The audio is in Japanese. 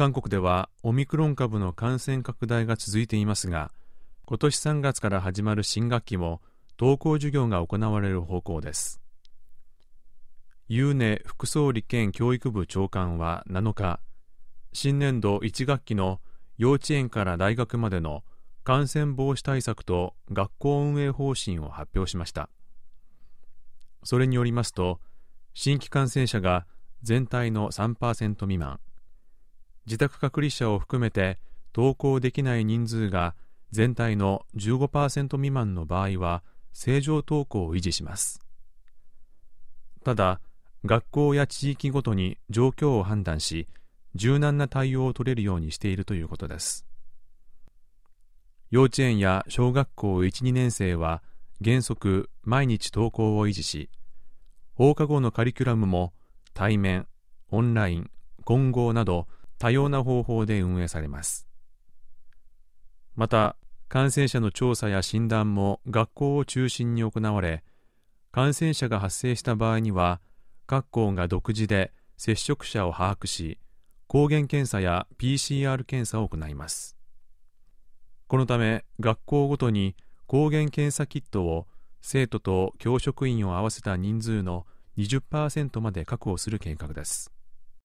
韓国ではオミクロン株の感染拡大が続いていますが今年3月から始まる新学期も登校授業が行われる方向ですユーネ副総理兼教育部長官は7日新年度1学期の幼稚園から大学までの感染防止対策と学校運営方針を発表しましたそれによりますと新規感染者が全体の3%未満自宅隔離者を含めて登校できない人数が全体の15%未満の場合は正常登校を維持しますただ学校や地域ごとに状況を判断し柔軟な対応を取れるようにしているということです幼稚園や小学校12年生は原則毎日登校を維持し放課後のカリキュラムも対面オンライン混合など多様な方法で運営されますまた感染者の調査や診断も学校を中心に行われ感染者が発生した場合には各校が独自で接触者を把握し抗原検査や PCR 検査を行いますこのため学校ごとに抗原検査キットを生徒と教職員を合わせた人数の20%まで確保する計画です